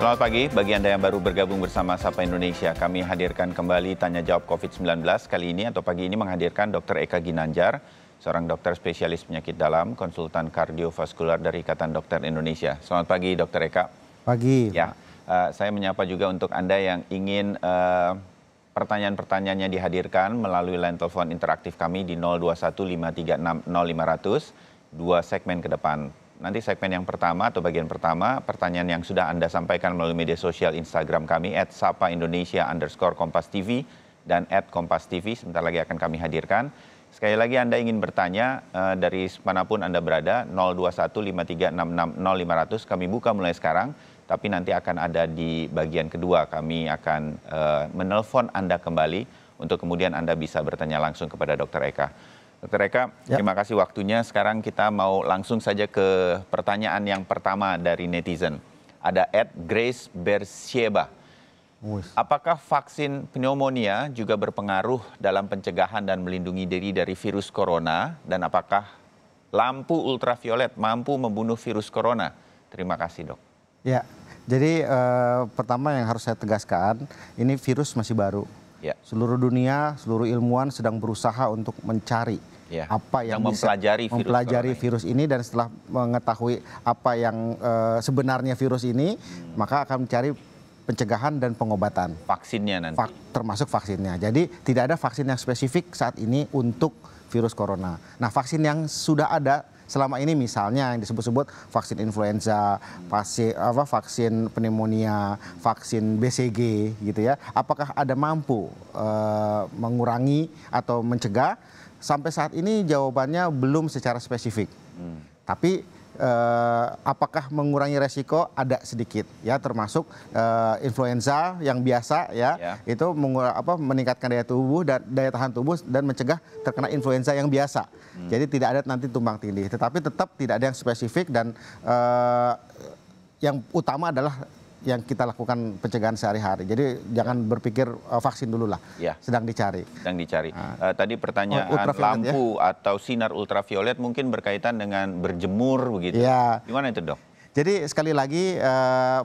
Selamat pagi, bagi Anda yang baru bergabung bersama Sapa Indonesia, kami hadirkan kembali tanya jawab COVID-19 kali ini atau pagi ini menghadirkan Dr. Eka Ginanjar, seorang dokter spesialis penyakit dalam, konsultan kardiovaskular dari Ikatan Dokter Indonesia. Selamat pagi, Dr. Eka. Pagi. Ya, uh, saya menyapa juga untuk Anda yang ingin uh, pertanyaan-pertanyaannya dihadirkan melalui line telepon interaktif kami di 0215360500 dua segmen ke depan nanti segmen yang pertama atau bagian pertama pertanyaan yang sudah Anda sampaikan melalui media sosial Instagram kami at Sapa Indonesia underscore Kompas TV dan at Kompas TV sebentar lagi akan kami hadirkan. Sekali lagi Anda ingin bertanya uh, dari manapun Anda berada 021536605000 kami buka mulai sekarang tapi nanti akan ada di bagian kedua kami akan uh, menelpon Anda kembali untuk kemudian Anda bisa bertanya langsung kepada Dr. Eka. Dr. Eka, ya. terima kasih waktunya. Sekarang kita mau langsung saja ke pertanyaan yang pertama dari netizen. Ada Ed Grace Bersieba. Apakah vaksin pneumonia juga berpengaruh dalam pencegahan dan melindungi diri dari virus corona? Dan apakah lampu ultraviolet mampu membunuh virus corona? Terima kasih dok. Ya, jadi eh, pertama yang harus saya tegaskan, ini virus masih baru Ya. seluruh dunia, seluruh ilmuwan sedang berusaha untuk mencari ya. apa yang, yang bisa mempelajari, virus, mempelajari virus ini dan setelah mengetahui apa yang e, sebenarnya virus ini, hmm. maka akan mencari pencegahan dan pengobatan. Vaksinnya nanti. Va termasuk vaksinnya. Jadi tidak ada vaksin yang spesifik saat ini untuk virus corona. Nah, vaksin yang sudah ada selama ini misalnya yang disebut-sebut vaksin influenza, vaksin, apa, vaksin pneumonia, vaksin BCG gitu ya. Apakah ada mampu uh, mengurangi atau mencegah? Sampai saat ini jawabannya belum secara spesifik. Hmm. Tapi eh, apakah mengurangi resiko ada sedikit ya termasuk eh, influenza yang biasa ya, ya. itu mengur- apa meningkatkan daya tubuh dan daya tahan tubuh dan mencegah terkena influenza yang biasa. Hmm. Jadi tidak ada nanti tumbang tindih, tetapi tetap tidak ada yang spesifik dan eh, yang utama adalah yang kita lakukan pencegahan sehari-hari. Jadi jangan berpikir uh, vaksin dulu lah. Ya. Sedang dicari. Sedang dicari. Uh, tadi pertanyaan oh, ya? lampu ya? atau sinar ultraviolet mungkin berkaitan dengan berjemur begitu. Ya. Gimana itu dok? Jadi sekali lagi uh,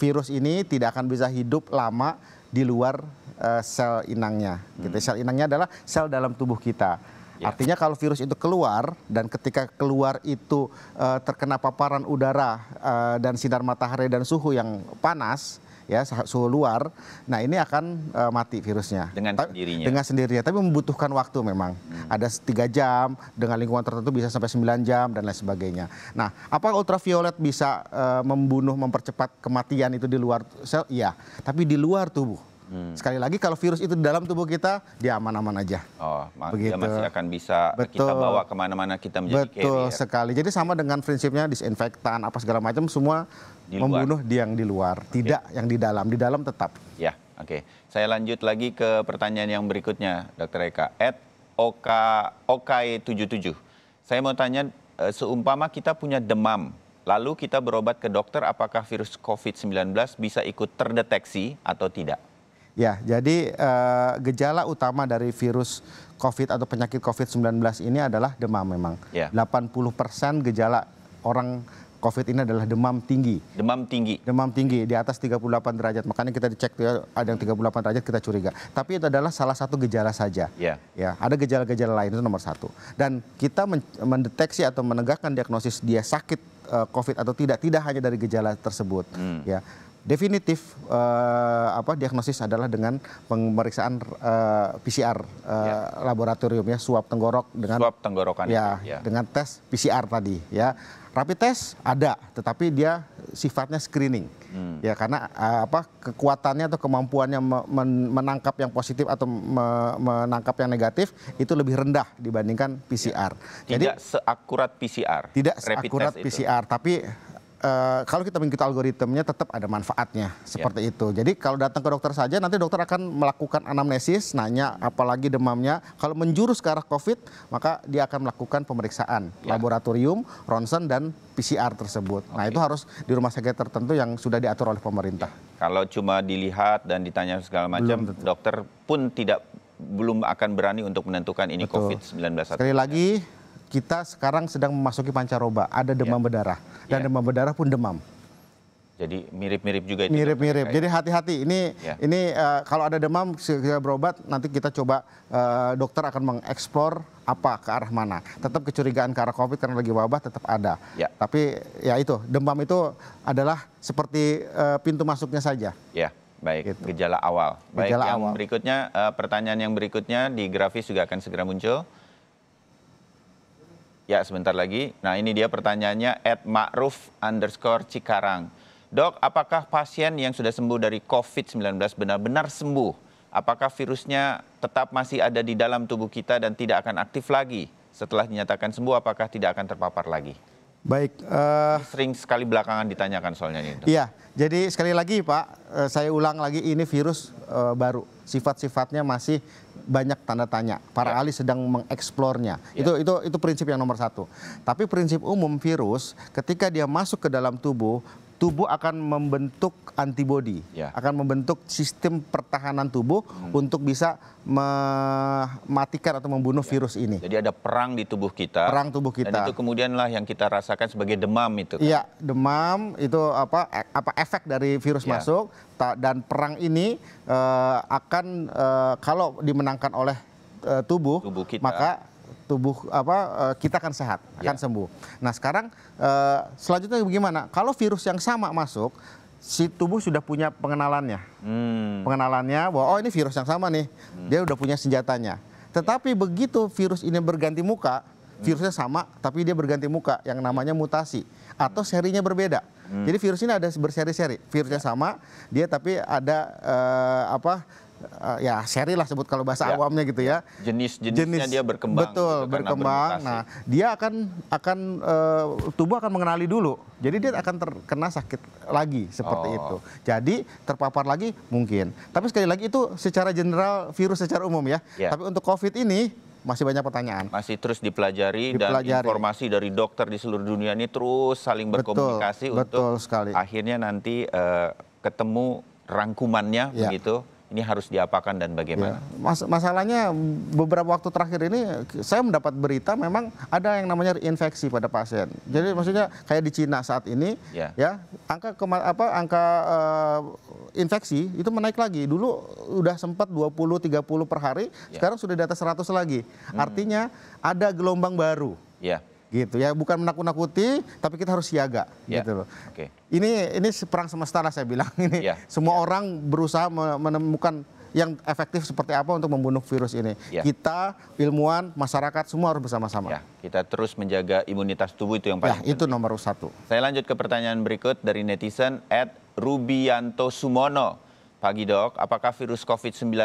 virus ini tidak akan bisa hidup lama di luar uh, sel inangnya. Gitu. Hmm. Sel inangnya adalah sel dalam tubuh kita Ya. Artinya kalau virus itu keluar dan ketika keluar itu uh, terkena paparan udara uh, dan sinar matahari dan suhu yang panas, ya suhu luar. Nah ini akan uh, mati virusnya dengan sendirinya. Dengan sendirinya, tapi membutuhkan waktu memang. Hmm. Ada tiga jam dengan lingkungan tertentu bisa sampai 9 jam dan lain sebagainya. Nah, apa ultraviolet bisa uh, membunuh, mempercepat kematian itu di luar sel? Iya, tapi di luar tubuh Hmm. Sekali lagi kalau virus itu di dalam tubuh kita, dia aman-aman aja. Oh, Begitu. dia masih akan bisa Betul. kita bawa kemana-mana kita menjadi Betul carrier. sekali. Jadi sama dengan prinsipnya disinfektan apa segala macam semua di luar. membunuh dia yang di luar, okay. tidak yang di dalam. Di dalam tetap. Ya, oke. Okay. Saya lanjut lagi ke pertanyaan yang berikutnya, Dokter Eka. At ok tujuh 77. Saya mau tanya eh, seumpama kita punya demam Lalu kita berobat ke dokter apakah virus COVID-19 bisa ikut terdeteksi atau tidak? Ya, jadi uh, gejala utama dari virus COVID atau penyakit COVID-19 ini adalah demam memang. Ya. 80% gejala orang COVID ini adalah demam tinggi. Demam tinggi. Demam tinggi di atas 38 derajat. Makanya kita dicek tuh ya, ada yang 38 derajat kita curiga. Tapi itu adalah salah satu gejala saja. Ya. Ya, ada gejala-gejala lain itu nomor satu. Dan kita mendeteksi atau menegakkan diagnosis dia sakit eh, COVID atau tidak tidak hanya dari gejala tersebut. Hmm. Ya definitif uh, apa diagnosis adalah dengan pemeriksaan uh, eh, PCR uh, eh, ya. laboratorium ya swab tenggorok dengan suap tenggorokan ya, ya dengan tes PCR tadi ya rapid test ada tetapi dia sifatnya screening hmm. ya karena uh, apa kekuatannya atau kemampuannya menangkap yang positif atau menangkap yang negatif itu lebih rendah dibandingkan PCR ya. tidak Jadi, seakurat PCR tidak rapid seakurat PCR itu. tapi Uh, kalau kita mengikuti algoritmnya tetap ada manfaatnya seperti yeah. itu. Jadi kalau datang ke dokter saja nanti dokter akan melakukan anamnesis, nanya apalagi demamnya. Kalau menjurus ke arah COVID maka dia akan melakukan pemeriksaan yeah. laboratorium, ronsen dan PCR tersebut. Okay. Nah itu harus di rumah sakit tertentu yang sudah diatur oleh pemerintah. Yeah. Kalau cuma dilihat dan ditanya segala macam, dokter pun tidak belum akan berani untuk menentukan ini COVID-19. Sekali lagi kita sekarang sedang memasuki pancaroba, ada demam yeah. berdarah dan yeah. demam berdarah pun demam. Jadi mirip-mirip juga itu. Mirip-mirip. Jadi hati-hati. Ini yeah. ini uh, kalau ada demam segera berobat. Nanti kita coba uh, dokter akan mengeksplor apa ke arah mana. Tetap kecurigaan ke arah COVID karena lagi wabah tetap ada. Yeah. Tapi ya itu demam itu adalah seperti uh, pintu masuknya saja. Ya. Baik, gitu. gejala awal. Baik, gejala yang awal. berikutnya uh, pertanyaan yang berikutnya di grafis juga akan segera muncul. Ya, sebentar lagi. Nah, ini dia pertanyaannya at ma'ruf underscore Cikarang. Dok, apakah pasien yang sudah sembuh dari COVID-19 benar-benar sembuh? Apakah virusnya tetap masih ada di dalam tubuh kita dan tidak akan aktif lagi? Setelah dinyatakan sembuh, apakah tidak akan terpapar lagi? Baik. Uh, sering sekali belakangan ditanyakan soalnya ini. Iya, jadi sekali lagi Pak, eh, saya ulang lagi ini virus uh, baru sifat-sifatnya masih banyak tanda tanya. Para ya. ahli sedang mengeksplornya. Yeah. Itu itu itu prinsip yang nomor satu. Tapi prinsip umum virus ketika dia masuk ke dalam tubuh tubuh akan membentuk antibodi, ya. akan membentuk sistem pertahanan tubuh hmm. untuk bisa mematikan atau membunuh ya. virus ini. Jadi ada perang di tubuh kita. Perang tubuh kita. Dan itu kemudianlah yang kita rasakan sebagai demam itu. Kan. Iya, kan? demam itu apa apa efek dari virus ya. masuk dan perang ini uh, akan uh, kalau dimenangkan oleh uh, tubuh, tubuh kita. maka tubuh apa eh, kita akan sehat, akan ya. sembuh. Nah, sekarang eh, selanjutnya bagaimana? Kalau virus yang sama masuk si tubuh sudah punya pengenalannya. Hmm. Pengenalannya bahwa oh ini virus yang sama nih. Hmm. Dia sudah punya senjatanya. Tetapi begitu virus ini berganti muka, hmm. virusnya sama tapi dia berganti muka yang namanya mutasi atau serinya berbeda. Hmm. Jadi virus ini ada berseri-seri. Virusnya ya. sama, dia tapi ada uh, apa uh, ya seri lah sebut kalau bahasa ya. awamnya gitu ya. Jenis-jenisnya Jenis, dia berkembang. Gitu betul, gitu, berkembang. Nah, dia akan akan uh, tubuh akan mengenali dulu. Jadi dia akan terkena sakit lagi seperti oh. itu. Jadi terpapar lagi mungkin. Tapi sekali lagi itu secara general virus secara umum ya. ya. Tapi untuk Covid ini masih banyak pertanyaan. Masih terus dipelajari, dipelajari dan informasi dari dokter di seluruh dunia ini terus saling berkomunikasi betul, untuk betul sekali. akhirnya nanti uh, ketemu rangkumannya ya. begitu ini harus diapakan dan bagaimana? Ya. Mas masalahnya beberapa waktu terakhir ini saya mendapat berita memang ada yang namanya infeksi pada pasien. Jadi maksudnya kayak di Cina saat ini ya, ya angka apa angka uh, infeksi itu menaik lagi. Dulu udah sempat 20 30 per hari, ya. sekarang sudah di atas 100 lagi. Hmm. Artinya ada gelombang baru. Ya gitu ya bukan menakut-nakuti tapi kita harus siaga yeah. gitu loh okay. ini ini perang semesta lah saya bilang ini yeah. semua yeah. orang berusaha menemukan yang efektif seperti apa untuk membunuh virus ini. Ya. Kita, ilmuwan, masyarakat semua harus bersama-sama. Ya, kita terus menjaga imunitas tubuh itu yang ya, paling. Ya, itu nomor satu. Saya lanjut ke pertanyaan berikut dari netizen at Rubianto Sumono. Pagi dok, apakah virus COVID-19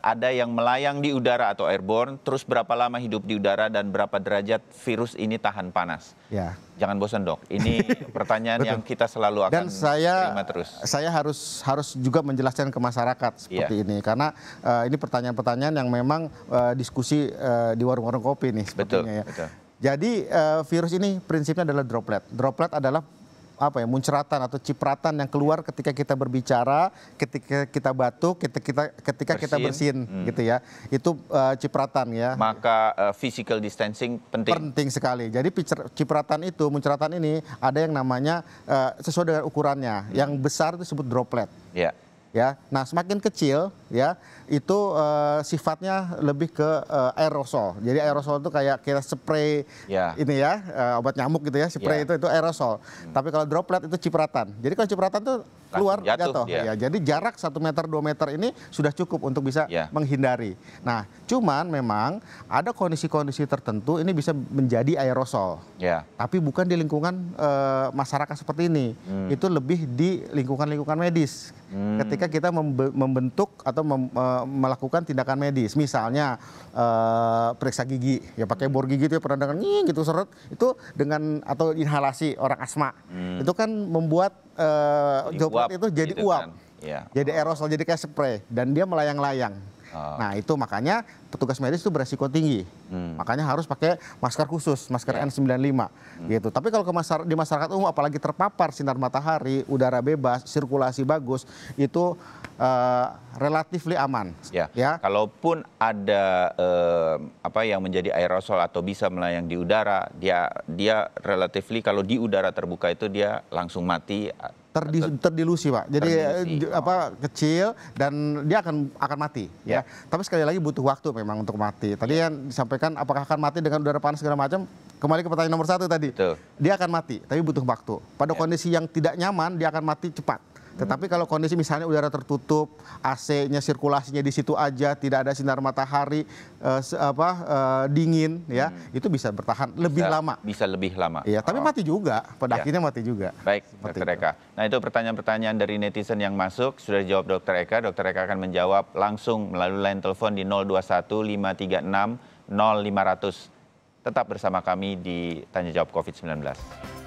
ada yang melayang di udara atau airborne? Terus berapa lama hidup di udara dan berapa derajat virus ini tahan panas? Ya. Jangan bosan dok, ini pertanyaan yang kita selalu akan dan saya, terima terus. Saya harus harus juga menjelaskan ke masyarakat iya. seperti ya. ini karena uh, ini pertanyaan-pertanyaan yang memang uh, diskusi uh, di warung-warung kopi nih betul, ya. Betul. Jadi uh, virus ini prinsipnya adalah droplet. Droplet adalah apa ya munceratan atau cipratan yang keluar ketika kita berbicara, ketika kita batuk, ketika kita ketika bersin. kita bersin hmm. gitu ya. Itu uh, cipratan ya. Maka uh, physical distancing penting. Penting sekali. Jadi cipratan itu, munceratan ini ada yang namanya uh, sesuai dengan ukurannya. Hmm. Yang besar itu disebut droplet. Yeah ya. Nah, semakin kecil ya, itu uh, sifatnya lebih ke uh, aerosol. Jadi aerosol itu kayak kita spray yeah. ini ya, uh, obat nyamuk gitu ya, spray yeah. itu itu aerosol. Hmm. Tapi kalau droplet itu cipratan. Jadi kalau cipratan tuh keluar jatuh. jatuh. Ya. ya. Jadi jarak satu meter dua meter ini sudah cukup untuk bisa ya. menghindari. Nah, cuman memang ada kondisi-kondisi tertentu ini bisa menjadi aerosol. Ya. Tapi bukan di lingkungan e, masyarakat seperti ini. Hmm. Itu lebih di lingkungan-lingkungan medis. Hmm. Ketika kita membentuk atau mem, eh, melakukan tindakan medis, misalnya e, periksa gigi, ya pakai bor gigi itu ya pernah dengan gitu seret itu dengan atau inhalasi orang asma. Hmm. Itu kan membuat uh, uap, itu jadi gitu uap, kan? ya. jadi aerosol, jadi kayak spray dan dia melayang-layang. Oh. Nah itu makanya petugas medis itu beresiko tinggi. Hmm. Makanya harus pakai masker khusus, masker yeah. N95 hmm. gitu. Tapi kalau ke masyarakat, di masyarakat umum apalagi terpapar sinar matahari, udara bebas, sirkulasi bagus, itu uh, eh, relatif aman. Ya. ya. Kalaupun ada uh, apa yang menjadi aerosol atau bisa melayang di udara, dia dia relatif kalau di udara terbuka itu dia langsung mati Terdi, terdilusi pak, jadi eh, terdilusi. apa kecil dan dia akan akan mati. Yeah. Ya. Tapi sekali lagi butuh waktu memang untuk mati. Tadi yeah. yang disampaikan apakah akan mati dengan udara panas segala macam? Kembali ke pertanyaan nomor satu tadi, Betul. dia akan mati, tapi butuh waktu. Pada yeah. kondisi yang tidak nyaman dia akan mati cepat. Tetapi kalau kondisi misalnya udara tertutup, AC-nya sirkulasinya di situ aja, tidak ada sinar matahari, uh, apa uh, dingin ya, hmm. itu bisa bertahan lebih lama. Bisa lebih lama. Iya, tapi oh. mati juga. Pada ya. akhirnya mati juga. Baik, Dokter Eka. Itu. Nah itu pertanyaan-pertanyaan dari netizen yang masuk sudah dijawab Dokter Eka. Dokter Eka akan menjawab langsung melalui line telepon di 021 536 0500. Tetap bersama kami di Tanya Jawab COVID-19.